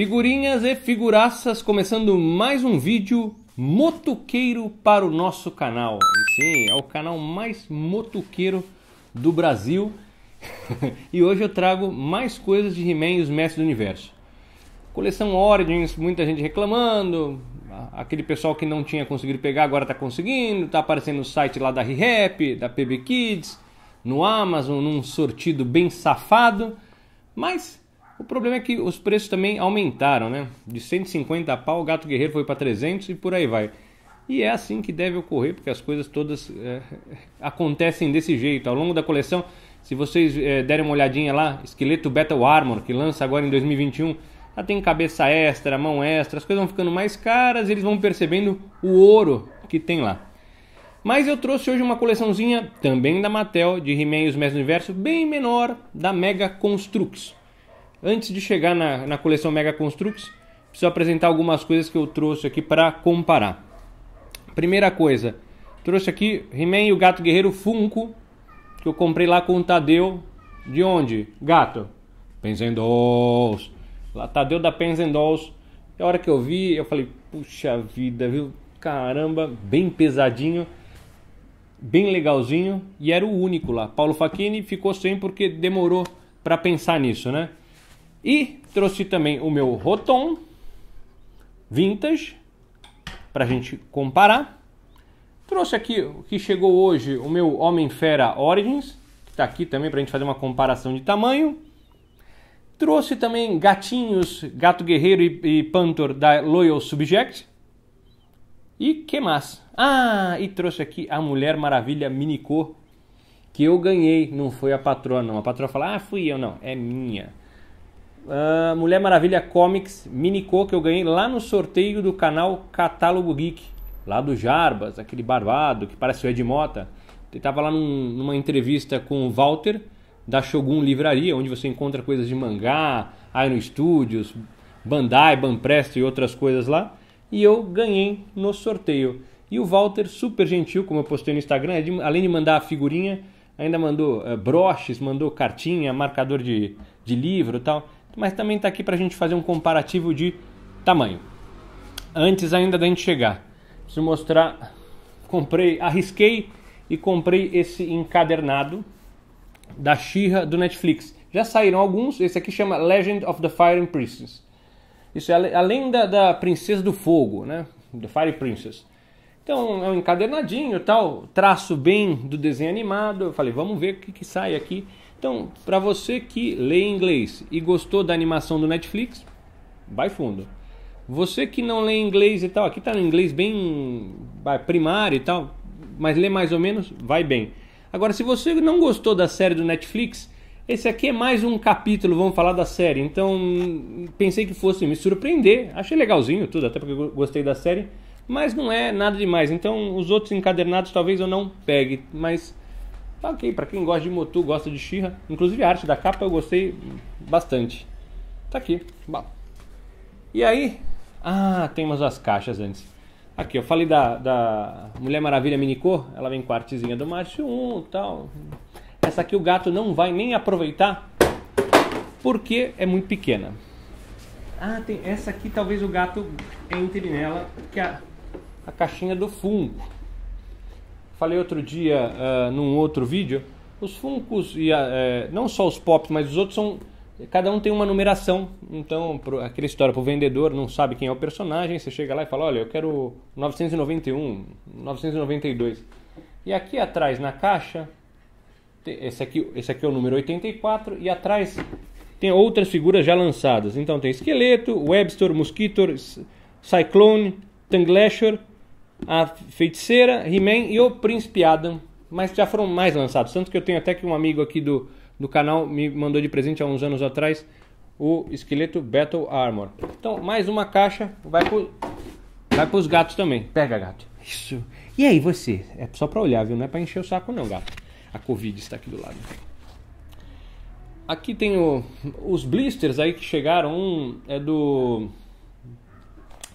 Figurinhas e figuraças, começando mais um vídeo motuqueiro para o nosso canal. E sim, é o canal mais motuqueiro do Brasil. e hoje eu trago mais coisas de He-Man e os Mestres do Universo. Coleção Origins, muita gente reclamando. Aquele pessoal que não tinha conseguido pegar agora está conseguindo. Está aparecendo no site lá da ReHap, da PB Kids, no Amazon, num sortido bem safado. Mas o problema é que os preços também aumentaram, né? De 150 a pau, o Gato Guerreiro foi para 300 e por aí vai. E é assim que deve ocorrer, porque as coisas todas é, acontecem desse jeito. Ao longo da coleção, se vocês é, derem uma olhadinha lá, Esqueleto Battle Armor, que lança agora em 2021, já tem cabeça extra, mão extra, as coisas vão ficando mais caras e eles vão percebendo o ouro que tem lá. Mas eu trouxe hoje uma coleçãozinha, também da Mattel, de He-Man e os Mestres do Universo, bem menor, da Mega Construx. Antes de chegar na, na coleção Mega Construx, preciso apresentar algumas coisas que eu trouxe aqui para comparar. Primeira coisa, trouxe aqui He-Man e o Gato Guerreiro Funko, que eu comprei lá com o Tadeu. De onde? Gato. Penzendolls. Lá, Tadeu da Penzendolls. E a hora que eu vi, eu falei, puxa vida, viu? Caramba, bem pesadinho, bem legalzinho. E era o único lá. Paulo Facchini ficou sem porque demorou para pensar nisso, né? E trouxe também o meu Rotom Vintage para a gente comparar. Trouxe aqui o que chegou hoje, o meu Homem-Fera Origins, que está aqui também para a gente fazer uma comparação de tamanho. Trouxe também gatinhos, Gato Guerreiro e, e Panther da Loyal Subject. E que mais? Ah, e trouxe aqui a Mulher Maravilha Minicor, que eu ganhei, não foi a patroa não. A patroa fala, ah, fui eu não, é minha uh, Mulher Maravilha Comics minicô que eu ganhei lá no sorteio do canal Catálogo Geek, lá do Jarbas, aquele barbado que parece o Ed Mota. Ele estava lá num, numa entrevista com o Walter da Shogun Livraria, onde você encontra coisas de mangá, Iron Studios, Bandai, Banpresto e outras coisas lá. E eu ganhei no sorteio. E o Walter, super gentil, como eu postei no Instagram, é além de mandar a figurinha, ainda mandou uh, broches, mandou cartinha, marcador de, de livro e tal mas também está aqui para a gente fazer um comparativo de tamanho. Antes ainda da gente chegar, preciso mostrar. Comprei, arrisquei e comprei esse encadernado da Shira do Netflix. Já saíram alguns, esse aqui chama Legend of the Fire Princess. Isso é a lenda da princesa do fogo, né? The Fire Princess. Então é um encadernadinho, tal, traço bem do desenho animado. Eu falei, vamos ver o que, que sai aqui. Então, para você que lê inglês e gostou da animação do Netflix, vai fundo. Você que não lê inglês e tal, aqui está no inglês bem primário e tal, mas lê mais ou menos, vai bem. Agora, se você não gostou da série do Netflix, esse aqui é mais um capítulo, vamos falar da série. Então, pensei que fosse me surpreender. Achei legalzinho tudo, até porque gostei da série. Mas não é nada demais. Então, os outros encadernados talvez eu não pegue. Mas Tá ok, para quem gosta de Motu, gosta de Shira, inclusive a arte da capa eu gostei bastante. Tá aqui, bala. E aí, ah, tem umas caixas antes. Aqui, eu falei da, da Mulher Maravilha Minicor, ela vem com a artezinha do Márcio 1 tal. Essa aqui o gato não vai nem aproveitar porque é muito pequena. Ah, tem essa aqui talvez o gato entre nela, que é a, a caixinha do fungo falei outro dia uh, num outro vídeo, os Funcos e eh, não só os Pops, mas os outros são cada um tem uma numeração. Então, pro, aquela história pro vendedor não sabe quem é o personagem, você chega lá e fala: "Olha, eu quero 991, 992". E aqui atrás na caixa, esse aqui, esse aqui é o número 84 e atrás tem outras figuras já lançadas. Então tem Esqueleto, Webster, Mosquito, Cyclone, Tanglesher a feiticeira, He-Man e o Príncipe Adam, mas já foram mais lançados. Tanto que eu tenho até que um amigo aqui do, do canal me mandou de presente há uns anos atrás o esqueleto Battle Armor. Então, mais uma caixa vai pro, vai pros gatos também. Pega, gato. Isso. E aí, você? É só para olhar, viu? Não é para encher o saco não, gato. A Covid está aqui do lado. Aqui tem o, os blisters aí que chegaram. Um é do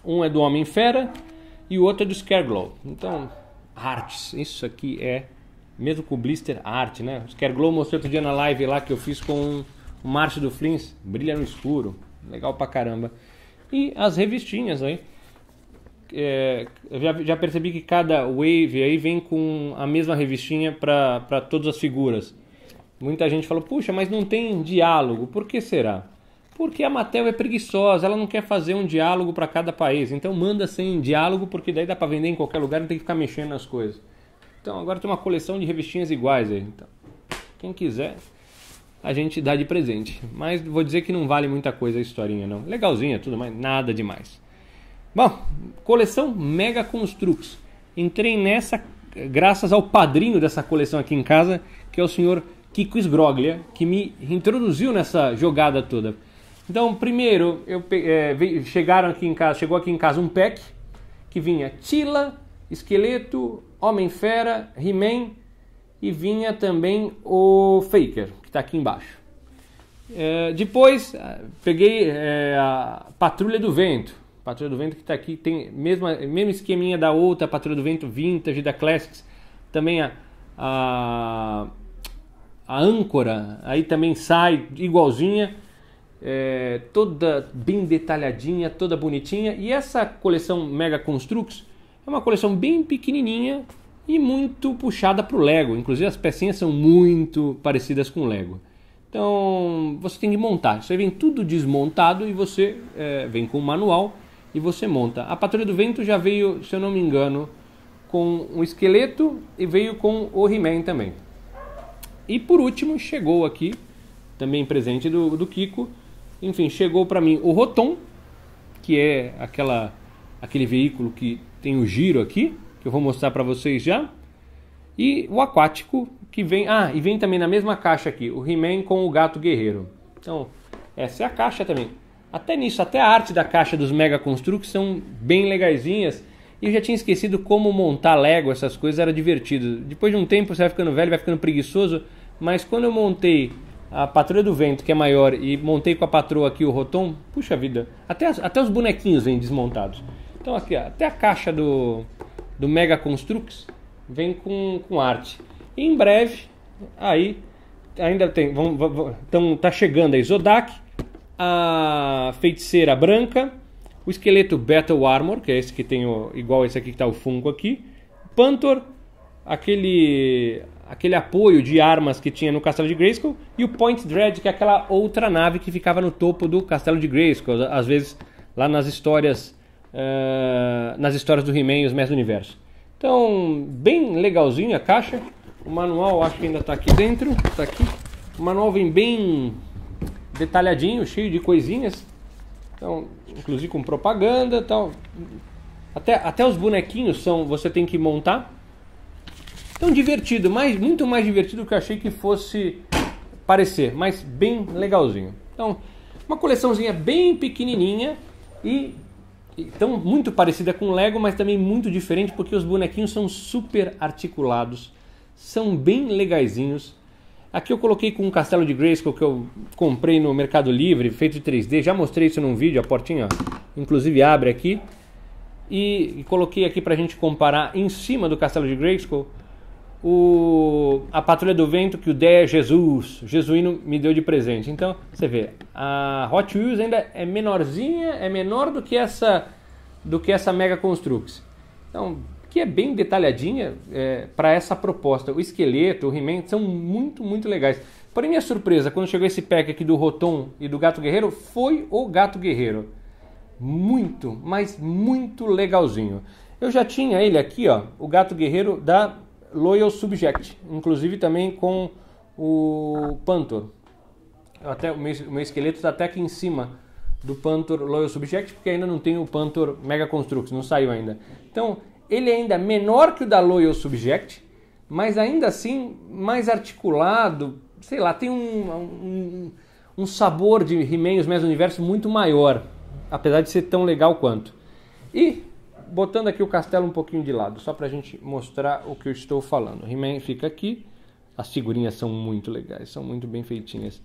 um é do Homem Fera e o outro é do Scareglow. Então, artes, isso aqui é, mesmo com blister, arte, né? O Scareglow mostrou outro dia na live lá que eu fiz com o Márcio do Flins, brilha no escuro, legal pra caramba. E as revistinhas aí. É, eu já, já, percebi que cada Wave aí vem com a mesma revistinha para todas as figuras. Muita gente falou, puxa, mas não tem diálogo, por que será? porque a Matel é preguiçosa, ela não quer fazer um diálogo para cada país. Então manda sem diálogo, porque daí dá para vender em qualquer lugar, não tem que ficar mexendo nas coisas. Então agora tem uma coleção de revistinhas iguais aí. Então, quem quiser, a gente dá de presente. Mas vou dizer que não vale muita coisa a historinha não. Legalzinha, tudo mais, nada demais. Bom, coleção Mega Construx. Entrei nessa graças ao padrinho dessa coleção aqui em casa, que é o senhor Kiko Sgroglia, que me introduziu nessa jogada toda. Então, primeiro, eu, é, chegaram aqui em casa, chegou aqui em casa um pack que vinha Tila, Esqueleto, Homem Fera, He-Man e vinha também o Faker, que está aqui embaixo. É, depois ah, peguei é, a Patrulha do Vento. Patrulha do Vento que está aqui, tem mesma, mesmo esqueminha da outra Patrulha do Vento Vintage, da Classics. Também a, a, a âncora, aí também sai igualzinha é, toda bem detalhadinha, toda bonitinha. E essa coleção Mega Construx é uma coleção bem pequenininha e muito puxada para o Lego. Inclusive as pecinhas são muito parecidas com o Lego. Então você tem que montar. Isso aí vem tudo desmontado e você é, vem com o manual e você monta. A Patrulha do Vento já veio, se eu não me engano, com um esqueleto e veio com o He-Man também. E por último chegou aqui, também presente do, do Kiko, enfim, chegou para mim o Rotom, que é aquela aquele veículo que tem o giro aqui, que eu vou mostrar para vocês já. E o aquático que vem, ah, e vem também na mesma caixa aqui, o He-Man com o gato guerreiro. Então, essa é a caixa também. Até nisso, até a arte da caixa dos Mega Constructs são bem legaisinhas. E eu já tinha esquecido como montar Lego, essas coisas era divertido. Depois de um tempo você vai ficando velho, vai ficando preguiçoso, mas quando eu montei a patrulha do vento, que é maior, e montei com a patroa aqui o rotom, puxa vida, até, as, até os bonequinhos vêm desmontados. Então aqui, até a caixa do, do Mega Construx vem com, com arte. E em breve, aí, ainda tem, vão, vão, tá chegando a Isodak, a Feiticeira Branca, o esqueleto Battle Armor, que é esse que tem o, igual esse aqui que tá o fungo aqui, Pantor, aquele aquele apoio de armas que tinha no castelo de Grayskull e o Point Dread, que é aquela outra nave que ficava no topo do castelo de Grayskull, às vezes lá nas histórias uh, nas histórias do He-Man e os Mestres do Universo. Então, bem legalzinho a caixa. O manual acho que ainda está aqui dentro, está aqui. O manual vem bem detalhadinho, cheio de coisinhas. Então, inclusive com propaganda, tal. Até até os bonequinhos são, você tem que montar então divertido, mais, muito mais divertido do que eu achei que fosse parecer, mas bem legalzinho. Então, uma coleçãozinha bem pequenininha e então muito parecida com Lego, mas também muito diferente porque os bonequinhos são super articulados, são bem legaisinhos. Aqui eu coloquei com um castelo de Grayskull que eu comprei no Mercado Livre, feito de 3D, já mostrei isso num vídeo, a portinha, inclusive abre aqui. E, coloquei aqui para a gente comparar em cima do castelo de Grayskull o, a Patrulha do Vento que o Der é Jesus, Jesuíno, me deu de presente. Então, você vê, a Hot Wheels ainda é menorzinha, é menor do que essa, do que essa Mega Construx. Então, que é bem detalhadinha é, para essa proposta. O esqueleto, o he são muito, muito legais. Porém, minha surpresa, quando chegou esse pack aqui do Rotom e do Gato Guerreiro, foi o Gato Guerreiro. Muito, mas muito legalzinho. Eu já tinha ele aqui, ó, o Gato Guerreiro da Loyal Subject, inclusive também com o Pantor. Até o meu, meu esqueleto está até aqui em cima do Pantor Loyal Subject, porque ainda não tem o Pantor Mega construct, não saiu ainda. Então, ele é ainda menor que o da Loyal Subject, mas ainda assim mais articulado, sei lá, tem um, um, um sabor de He-Man e os Mesmo Universo muito maior, apesar de ser tão legal quanto. E botando aqui o castelo um pouquinho de lado, só para a gente mostrar o que eu estou falando. He-Man fica aqui, as figurinhas são muito legais, são muito bem feitinhas.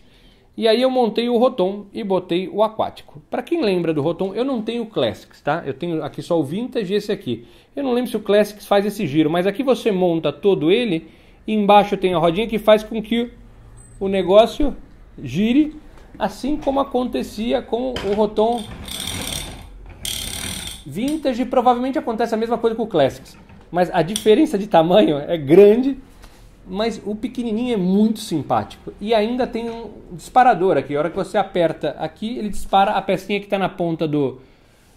E aí eu montei o Rotom e botei o aquático. Para quem lembra do Rotom, eu não tenho o Classics, tá? Eu tenho aqui só o Vintage e esse aqui. Eu não lembro se o Classics faz esse giro, mas aqui você monta todo ele e embaixo tem a rodinha que faz com que o negócio gire, assim como acontecia com o Rotom Vintage provavelmente acontece a mesma coisa com o Classics, mas a diferença de tamanho é grande, mas o pequenininho é muito simpático. E ainda tem um disparador aqui, a hora que você aperta aqui, ele dispara a pecinha que está na ponta do,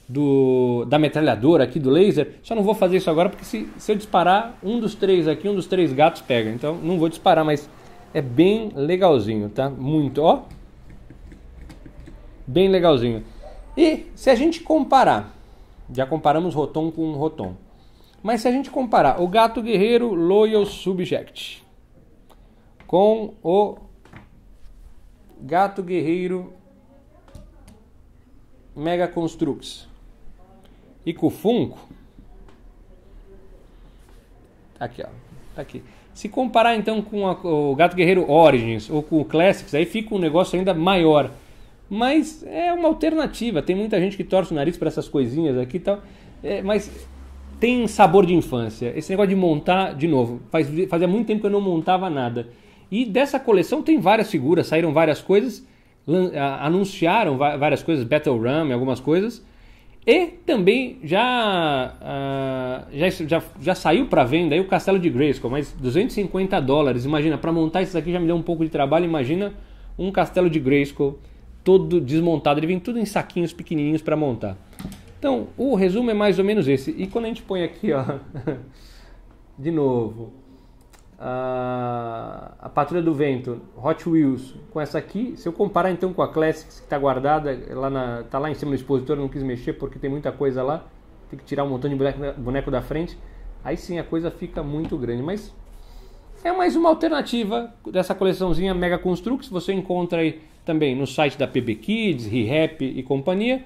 do, da metralhadora aqui do laser. Só não vou fazer isso agora porque se, se eu disparar um dos três aqui, um dos três gatos pega. Então não vou disparar, mas é bem legalzinho, tá? Muito, ó. Bem legalzinho. E se a gente comparar já comparamos Rotom com Rotom. Mas se a gente comparar o Gato Guerreiro Loyal Subject com o Gato Guerreiro Mega Construx e com o Funko, tá aqui ó, tá aqui. Se comparar então com a, o Gato Guerreiro Origins ou com o Classics, aí fica um negócio ainda maior. Mas é uma alternativa. Tem muita gente que torce o nariz para essas coisinhas aqui e tal. É, mas tem sabor de infância. Esse negócio de montar, de novo, faz, fazia muito tempo que eu não montava nada. E dessa coleção tem várias figuras, saíram várias coisas, anunciaram várias coisas, Battle Ram, algumas coisas. E também já, uh, já, já, já, saiu para venda aí o Castelo de Grayskull, mas 250 dólares, imagina, para montar isso aqui já me deu um pouco de trabalho, imagina um Castelo de Grayskull todo desmontado, ele vem tudo em saquinhos pequenininhos para montar. Então, o resumo é mais ou menos esse. E quando a gente põe aqui, ó, de novo, a, a Patrulha do Vento Hot Wheels com essa aqui, se eu comparar então com a Classics que está guardada, lá na, tá lá em cima do expositor, não quis mexer porque tem muita coisa lá, tem que tirar um montão de boneco, boneco da frente, aí sim a coisa fica muito grande. Mas é mais uma alternativa dessa coleçãozinha Mega Constructs. Você encontra aí também no site da PB Kids, ReHap e companhia.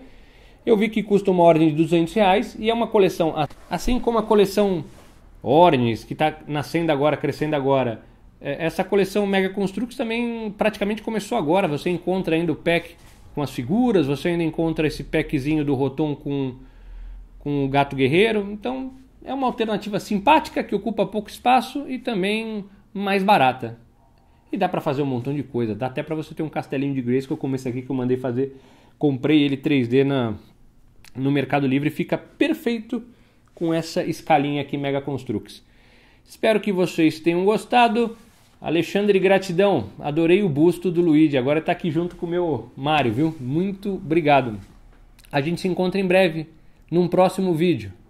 Eu vi que custa uma ordem de 200 reais e é uma coleção, assim como a coleção Ornes, que está nascendo agora, crescendo agora. É, essa coleção Mega Constructs também praticamente começou agora. Você encontra ainda o pack com as figuras, você ainda encontra esse packzinho do Rotom com, com o Gato Guerreiro. Então é uma alternativa simpática que ocupa pouco espaço e também mais barata. E dá para fazer um montão de coisa. Dá até para você ter um castelinho de Grace que eu comecei aqui que eu mandei fazer. Comprei ele 3D na, no Mercado Livre. Fica perfeito com essa escalinha aqui Mega Construx. Espero que vocês tenham gostado. Alexandre, gratidão. Adorei o busto do Luigi. Agora está aqui junto com o meu Mário, viu? Muito obrigado. A gente se encontra em breve num próximo vídeo.